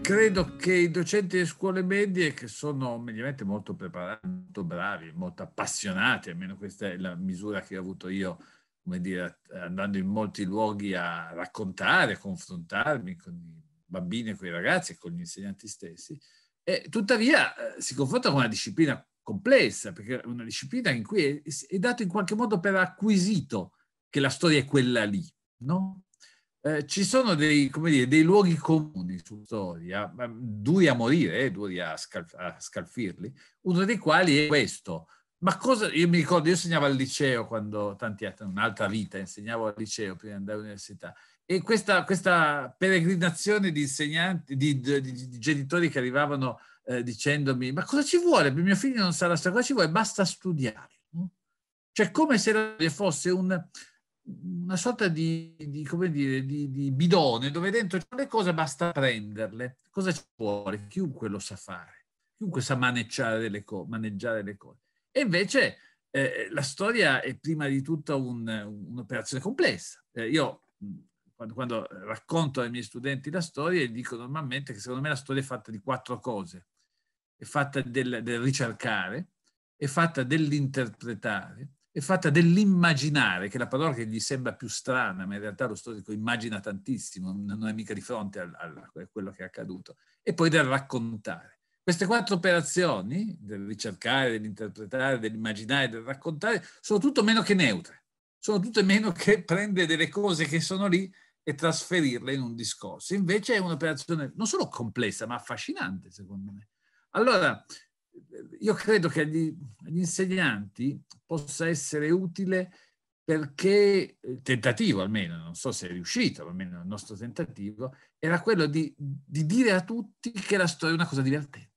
credo che i docenti di scuole medie, che sono mediamente molto preparati, molto bravi, molto appassionati, almeno questa è la misura che ho avuto io, come dire, andando in molti luoghi a raccontare, a confrontarmi con i bambini e con i ragazzi e con gli insegnanti stessi, e tuttavia eh, si confronta con una disciplina complessa, perché è una disciplina in cui è dato in qualche modo per acquisito che la storia è quella lì, no? eh, ci sono dei, dire, dei, luoghi comuni su storia, duri a morire, eh, duri a, scalf- a, scalfirli, uno dei quali è questo. Ma cosa, io mi ricordo, io insegnavo al liceo quando, tanti anni, un'altra vita, insegnavo al liceo prima di andare all'università, e questa, questa peregrinazione di insegnanti, di, di, di genitori che arrivavano eh, dicendomi, ma cosa ci vuole? Mio figlio non sarà la storia, cosa ci vuole? Basta studiare. Cioè come se fosse un, una sorta di, di come dire, di, di, bidone dove dentro c'è le cose, basta prenderle. Cosa c'è fuori? Chiunque lo sa fare, chiunque sa maneggiare le, co- maneggiare le cose. E invece eh, la storia è prima di tutto un, un'operazione complessa. Eh, io quando, quando, racconto ai miei studenti la storia, dico normalmente che secondo me la storia è fatta di quattro cose. È fatta del, del ricercare, è fatta dell'interpretare, è fatta dell'immaginare, che è la parola che gli sembra più strana, ma in realtà lo storico immagina tantissimo, non è mica di fronte a, quello che è accaduto, e poi del raccontare. Queste quattro operazioni, del ricercare, dell'interpretare, dell'immaginare, del raccontare, sono tutto meno che neutre, sono tutte meno che prendere delle cose che sono lì e trasferirle in un discorso. Invece è un'operazione non solo complessa, ma affascinante, secondo me. Allora, io credo che agli, agli, insegnanti possa essere utile perché il eh, tentativo almeno, non so se è riuscito, ma almeno il nostro tentativo, era quello di, di dire a tutti che la storia è una cosa divertente.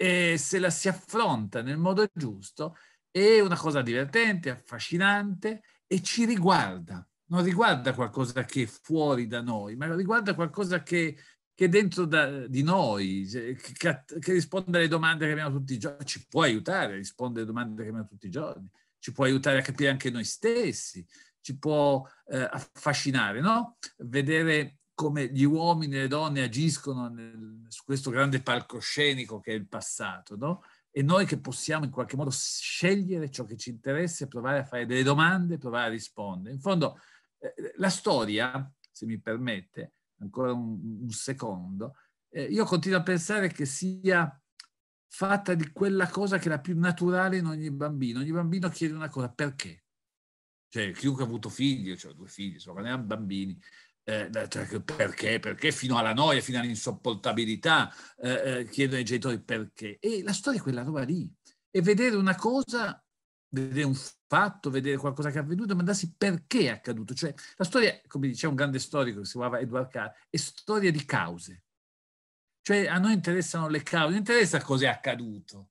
E se la si affronta nel modo giusto, è una cosa divertente, affascinante e ci riguarda. Non riguarda qualcosa che è fuori da noi, ma riguarda qualcosa che che dentro da, di noi, che, che, risponde alle domande che abbiamo tutti i giorni, ci può aiutare a rispondere alle domande che abbiamo tutti i giorni, ci può aiutare a capire anche noi stessi, ci può eh, affascinare, no? Vedere come gli uomini e le donne agiscono nel, su questo grande palcoscenico che è il passato, no? E noi che possiamo in qualche modo scegliere ciò che ci interessa e provare a fare delle domande, provare a rispondere. In fondo, eh, la storia, se mi permette, ancora un, un secondo, eh, io continuo a pensare che sia fatta di quella cosa che è la più naturale in ogni bambino. Ogni bambino chiede una cosa, perché? Cioè, chiunque ha avuto figli, cioè due figli, insomma, ne hanno bambini, eh, cioè, perché? Perché fino alla noia, fino all'insopportabilità, eh, eh, chiedono ai genitori perché. E la storia è quella roba lì. E vedere una cosa vedere un fatto, vedere qualcosa che è avvenuto, ma domandarsi perché è accaduto. Cioè, la storia, come diceva un grande storico che si chiamava Edward Carr, è storia di cause. Cioè, a noi interessano le cause, non interessa cosa è accaduto.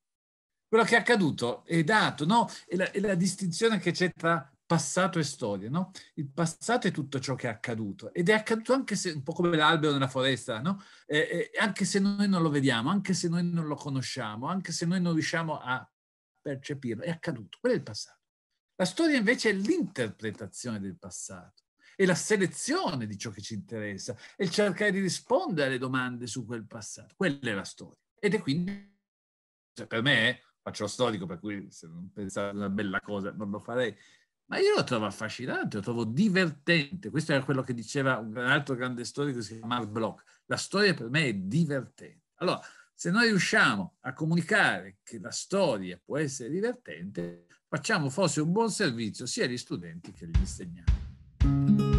Quello che è accaduto è dato, no? È la, è la distinzione che c'è tra passato e storia, no? Il passato è tutto ciò che è accaduto ed è accaduto anche se, un po' come l'albero nella foresta, no? Eh, eh, anche se noi non lo vediamo, anche se noi non lo conosciamo, anche se noi non riusciamo a percepirlo, è accaduto, quello è il passato. La storia invece è l'interpretazione del passato, è la selezione di ciò che ci interessa, è il cercare di rispondere alle domande su quel passato, quella è la storia. Ed è quindi, cioè per me, faccio lo storico, per cui se non pensate una bella cosa non lo farei, ma io lo trovo affascinante, lo trovo divertente. Questo era quello che diceva un altro grande storico che si chiama Mark Bloch. La storia per me è divertente. Allora, se noi riusciamo a comunicare che la storia può essere divertente, facciamo forse un buon servizio sia agli studenti che agli insegnanti.